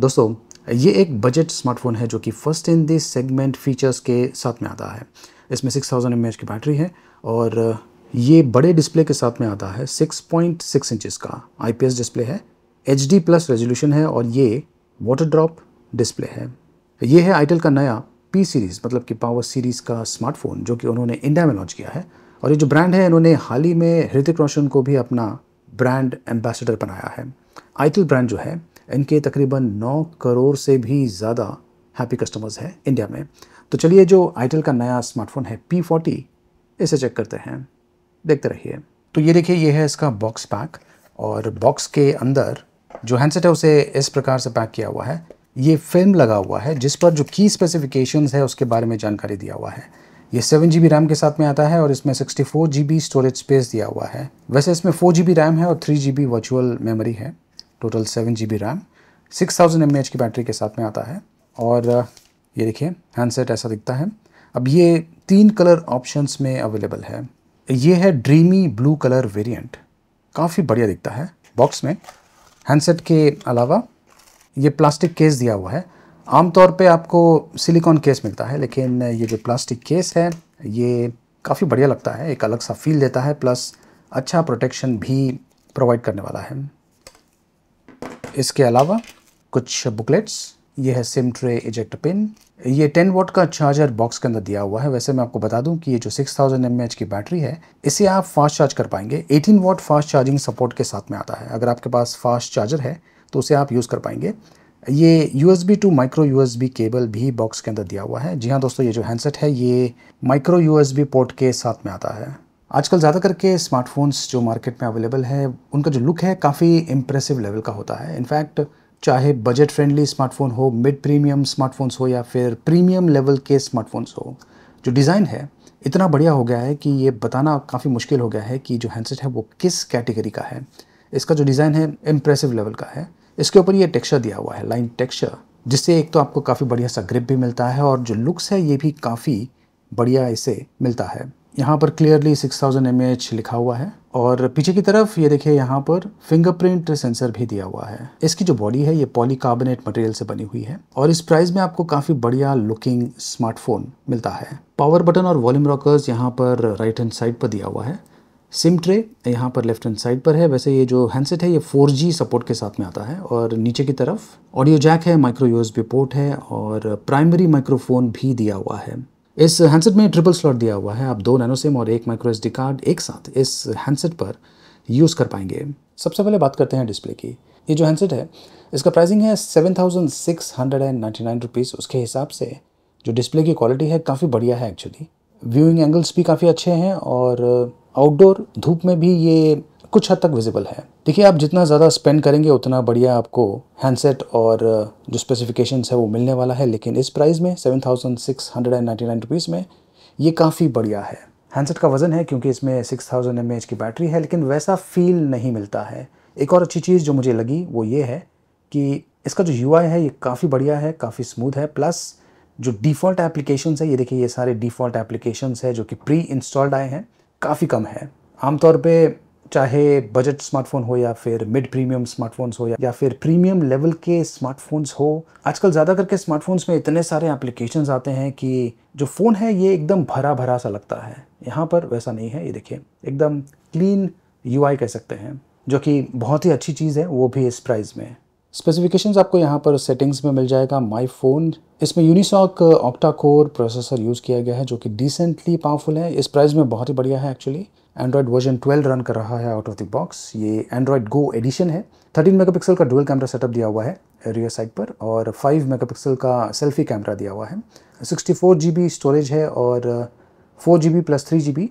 दोस्तों ये एक बजट स्मार्टफोन है जो कि first in this segment features के साथ में आता है इसमें सिक्स थाउजेंड एम की बैटरी है और ये बड़े डिस्प्ले के साथ में आता है सिक्स पॉइंट सिक्स इंचज़ का आई डिस्प्ले है एच डी प्लस रेजोल्यूशन है और ये वाटर ड्रॉप डिस्प्ले है ये है आइटल का नया पी सीरीज़ मतलब कि पावर सीरीज़ का स्मार्टफोन जो कि उन्होंने इंडिया में लॉन्च किया है और ये जो ब्रांड है इन्होंने हाल ही में हृतिक रोशन को भी अपना ब्रांड एम्बेसडर बनाया है आइटल ब्रांड जो है इनके तकरीबन 9 करोड़ से भी ज़्यादा हैप्पी कस्टमर्स हैं इंडिया में तो चलिए जो आइटल का नया स्मार्टफोन है पी फोर्टी इसे चेक करते हैं देखते रहिए तो ये देखिए ये है इसका बॉक्स पैक और बॉक्स के अंदर जो हैंडसेट है उसे इस प्रकार से पैक किया हुआ है ये फिल्म लगा हुआ है जिस पर जो की स्पेसिफिकेशन है उसके बारे में जानकारी दिया हुआ है ये सेवन जी रैम के साथ में आता है और इसमें सिक्सटी फोर स्टोरेज स्पेस दिया हुआ है वैसे इसमें फोर जी रैम है और थ्री जी वर्चुअल मेमोरी है total seven G B RAM six thousand m h की बैटरी के साथ में आता है और ये देखिए हैंडसेट ऐसा दिखता है अब ये तीन कलर ऑप्शंस में अवेलेबल है ये है ड्रीमी ब्लू कलर वेरिएंट काफ़ी बढ़िया दिखता है बॉक्स में हैंडसेट के अलावा ये प्लास्टिक केस दिया हुआ है आमतौर पे आपको सिलिकॉन केस मिलता है लेकिन ये जो प्लास्टिक केस है ये काफ़ी बढ़िया लगता है एक अलग सा फील देता है प्लस अच्छा प्रोटेक्शन भी प्रोवाइड करने वाला है इसके अलावा कुछ बुकलेट्स ये है सिम ट्रे इजेक्ट पिन ये 10 वोट का चार्जर बॉक्स के अंदर दिया हुआ है वैसे मैं आपको बता दूं कि ये जो 6000 थाउजेंड की बैटरी है इसे आप फास्ट चार्ज कर पाएंगे 18 वोट फास्ट चार्जिंग सपोर्ट के साथ में आता है अगर आपके पास फास्ट चार्जर है तो उसे आप यूज़ कर पाएंगे ये U S B to micro U S B cable भी बॉक्स के अंदर दिया हुआ है जी हाँ दोस्तों ये जो हैंडसेट है ये micro U S B port के साथ में आता है आजकल ज़्यादा करके स्मार्टफोन्स जो मार्केट में अवेलेबल है उनका जो लुक है काफ़ी इम्प्रेसिव लेवल का होता है इनफैक्ट चाहे बजट फ्रेंडली स्मार्टफोन हो मिड प्रीमियम स्मार्टफोन्स हो या फिर प्रीमियम लेवल के स्मार्टफोन्स हो जो डिज़ाइन है इतना बढ़िया हो गया है कि ये बताना काफ़ी मुश्किल हो गया है कि जो हैंडसेट है वो किस कैटेगरी का है इसका जो डिज़ाइन है इम्प्रेसिव लेवल का है इसके ऊपर ये टेक्सचर दिया हुआ है लाइन टेक्सचर जिससे एक तो आपको काफ़ी बढ़िया सा ग्रिप भी मिलता है और जो लुक्स है ये भी काफ़ी बढ़िया इसे मिलता है यहाँ पर क्लियरली 6000 थाउजेंड लिखा हुआ है और पीछे की तरफ ये देखिए यहाँ पर फिंगरप्रिंट सेंसर भी दिया हुआ है इसकी जो बॉडी है ये पॉलीकार्बोनेट मटेरियल से बनी हुई है और इस प्राइस में आपको काफ़ी बढ़िया लुकिंग स्मार्टफोन मिलता है पावर बटन और वॉल्यूम रॉकर्स यहाँ पर राइट हैंड साइड पर दिया हुआ है सिम ट्रे यहाँ पर लेफ्ट हैंड साइड पर है वैसे ये जो हैंडसेट है ये 4G सपोर्ट के साथ में आता है और नीचे की तरफ ऑडियो जैक है माइक्रो यूएसबी पोर्ट है और प्राइमरी माइक्रोफोन भी दिया हुआ है इस हैंडसेट में ट्रिपल स्लॉट दिया हुआ है आप दो नैनो सिम और एक माइक्रो एस कार्ड एक साथ इस हैंडसेट पर यूज़ कर पाएंगे सबसे पहले बात करते हैं डिस्प्ले की ये जो हैंडसेट है इसका प्राइसिंग है seven thousand six hundred and ninety nine rupees उसके हिसाब से जो डिस्प्ले की क्वालिटी है काफ़ी बढ़िया है एक्चुअली व्यूइंग एंगल्स भी काफ़ी अच्छे हैं और आउटडोर धूप में भी ये कुछ हद तक विजिबल है देखिए आप जितना ज़्यादा स्पेंड करेंगे उतना बढ़िया आपको हैंडसेट और जो स्पेसिफिकेशंस है वो मिलने वाला है लेकिन इस प्राइस में seven thousand six hundred and ninety nine rupees में ये काफ़ी बढ़िया है हैंडसेट का वज़न है क्योंकि इसमें सिक्स थाउजेंड एम की बैटरी है लेकिन वैसा फील नहीं मिलता है एक और अच्छी चीज़ जो मुझे लगी वो ये है कि इसका जो यू है ये काफ़ी बढ़िया है काफ़ी स्मूथ है प्लस जो डिफ़ॉल्ट एप्लीकेशन है ये देखिए ये सारे डिफ़ॉल्ट एप्लीकेशन है जो कि प्री इंस्टॉल्ड आए हैं काफ़ी कम है आमतौर पे चाहे बजट स्मार्टफोन हो या फिर मिड प्रीमियम स्मार्टफोन्स हो या फिर प्रीमियम लेवल के स्मार्टफोन्स हो आजकल ज़्यादा करके स्मार्टफोन्स में इतने सारे एप्लीकेशन आते हैं कि जो फ़ोन है ये एकदम भरा भरा सा लगता है यहाँ पर वैसा नहीं है ये देखिए एकदम क्लीन यू कह सकते हैं जो कि बहुत ही अच्छी चीज़ है वो भी इस प्राइस में स्पेसिफिकेशंस आपको यहाँ पर सेटिंग्स में मिल जाएगा माई फ़ोन इसमें Unisoc octa core processor use किया गया है जो कि डिसेंटली पावरफुल है इस प्राइस में बहुत ही बढ़िया है एक्चुअली एंड्रॉयड वर्जन 12 रन कर रहा है आउट ऑफ द बॉक्स ये एंड्रॉयड गो एडिशन है 13 मेगापिक्सल का डुअल कैमरा सेटअप दिया हुआ है रियर साइड पर और 5 मेगापिक्सल का सेल्फी कैमरा दिया हुआ है सिक्सटी स्टोरेज है और फोर प्लस थ्री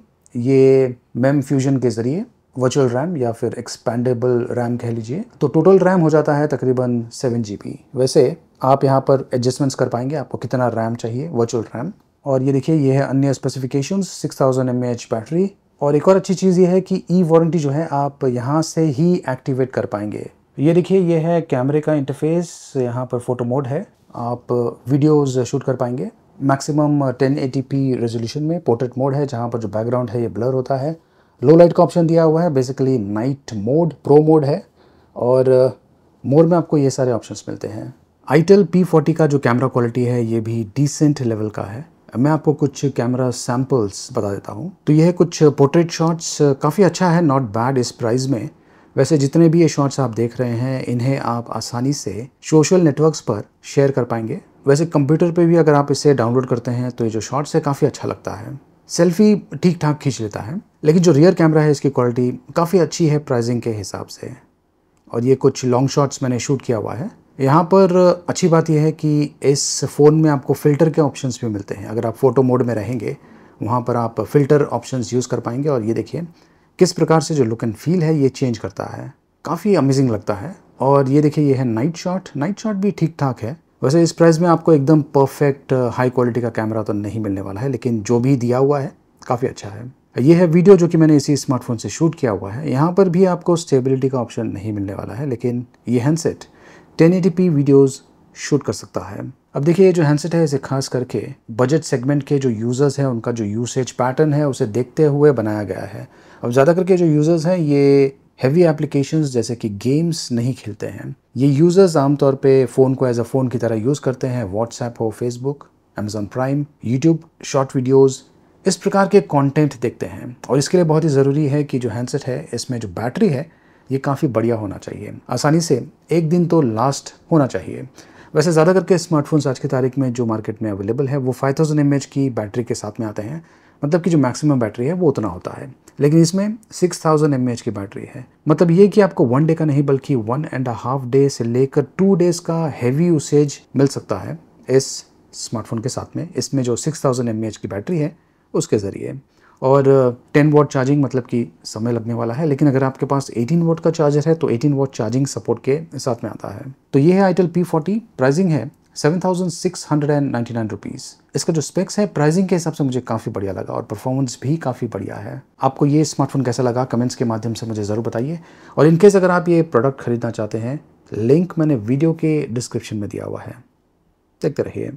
ये मेम फ्यूजन e के ज़रिए वर्चुअल रैम या फिर एक्सपेंडेबल रैम कह लीजिए तो टोटल रैम हो जाता है तकरीबन सेवन जी वैसे आप यहाँ पर एडजस्टमेंट्स कर पाएंगे आपको कितना रैम चाहिए वर्चुअल रैम और ये देखिए ये है अन्य specification six thousand m h battery और एक और अच्छी चीज़ ये है कि ई वारंटी जो है आप यहाँ से ही एक्टिवेट कर पाएंगे ये देखिए ये है कैमरे का इंटरफेस यहाँ पर फोटो मोड है आप वीडियोस शूट कर पाएंगे मैक्सिमम 1080p रेजोल्यूशन में पोर्ट्रेट मोड है जहाँ पर जो बैकग्राउंड है ये ब्लर होता है लो लाइट का ऑप्शन दिया हुआ है basically night mode pro mode है और मोड में आपको ये सारे ऑप्शन मिलते हैं आईटेल P40 का जो कैमरा क्वालिटी है ये भी डिसेंट लेवल का है मैं आपको कुछ कैमरा सैम्पल्स बता देता हूँ तो यह कुछ पोर्ट्रेट शॉट्स काफ़ी अच्छा है नॉट बैड इस प्राइस में वैसे जितने भी ये शॉट्स आप देख रहे हैं इन्हें आप आसानी से सोशल नेटवर्क्स पर शेयर कर पाएंगे वैसे कंप्यूटर पे भी अगर आप इसे डाउनलोड करते हैं तो ये जो शॉट्स है काफ़ी अच्छा लगता है सेल्फी ठीक ठाक खींच लेता है लेकिन जो रियर कैमरा है इसकी क्वालिटी काफ़ी अच्छी है प्राइजिंग के हिसाब से और ये कुछ लॉन्ग शॉट्स मैंने शूट किया हुआ है यहाँ पर अच्छी बात यह है कि इस फ़ोन में आपको फ़िल्टर के ऑप्शंस भी मिलते हैं अगर आप फ़ोटो मोड में रहेंगे वहाँ पर आप फ़िल्टर ऑप्शंस यूज़ कर पाएंगे और ये देखिए किस प्रकार से जो लुक एंड फील है ये चेंज करता है काफ़ी अमेजिंग लगता है और ये देखिए ये है नाइट शॉट नाइट शॉट भी ठीक ठाक है वैसे इस प्राइस में आपको एकदम परफेक्ट हाई क्वालिटी का कैमरा तो नहीं मिलने वाला है लेकिन जो भी दिया हुआ है काफ़ी अच्छा है ये है वीडियो जो कि मैंने इसी स्मार्टफोन से शूट किया हुआ है यहाँ पर भी आपको स्टेबिलिटी का ऑप्शन नहीं मिलने वाला है लेकिन ये हैंडसेट 1080p वीडियोस शूट कर सकता है अब देखिए ये जो हैंडसेट है इसे खास करके बजट सेगमेंट के जो यूज़र्स हैं उनका जो यूसेज पैटर्न है उसे देखते हुए बनाया गया है अब ज़्यादा करके जो यूज़र्स हैं ये हैवी एप्लीकेशंस जैसे कि गेम्स नहीं खेलते हैं ये यूज़र्स आमतौर पे फ़ोन को एज अ फ़ोन की तरह यूज़ करते हैं व्हाट्सएप हो Facebook Amazon Prime YouTube short videos इस प्रकार के कंटेंट देखते हैं और इसके लिए बहुत ही ज़रूरी है कि जो हैंडसेट है इसमें जो बैटरी है ये काफ़ी बढ़िया होना चाहिए आसानी से एक दिन तो लास्ट होना चाहिए वैसे ज़्यादा करके स्मार्टफोन्स आज की तारीख में जो मार्केट में अवेलेबल है वो 5000 थाउजेंड की बैटरी के साथ में आते हैं मतलब कि जो मैक्सिमम बैटरी है वो उतना होता है लेकिन इसमें 6000 थाउजेंड की बैटरी है मतलब ये कि आपको वन डे का नहीं बल्कि वन एंड हाफ डे से लेकर टू डेज़ का हैवी यूसेज मिल सकता है इस स्मार्टफोन के साथ में इसमें जो सिक्स थाउजेंड की बैटरी है उसके ज़रिए और 10 वॉट चार्जिंग मतलब कि समय लगने वाला है लेकिन अगर आपके पास 18 वॉट का चार्जर है तो 18 वॉट चार्जिंग सपोर्ट के साथ में आता है तो ये है आइटल P40 प्राइसिंग है seven thousand six hundred and ninety nine rupees इसका जो स्पेक्स है प्राइसिंग के हिसाब से मुझे काफ़ी बढ़िया लगा और परफॉर्मेंस भी काफ़ी बढ़िया है आपको ये स्मार्टफोन कैसा लगा कमेंट्स के माध्यम से मुझे ज़रूर बताइए और इनकेस अगर आप ये प्रोडक्ट खरीदना चाहते हैं लिंक मैंने वीडियो के डिस्क्रिप्शन में दिया हुआ है देखते रहिए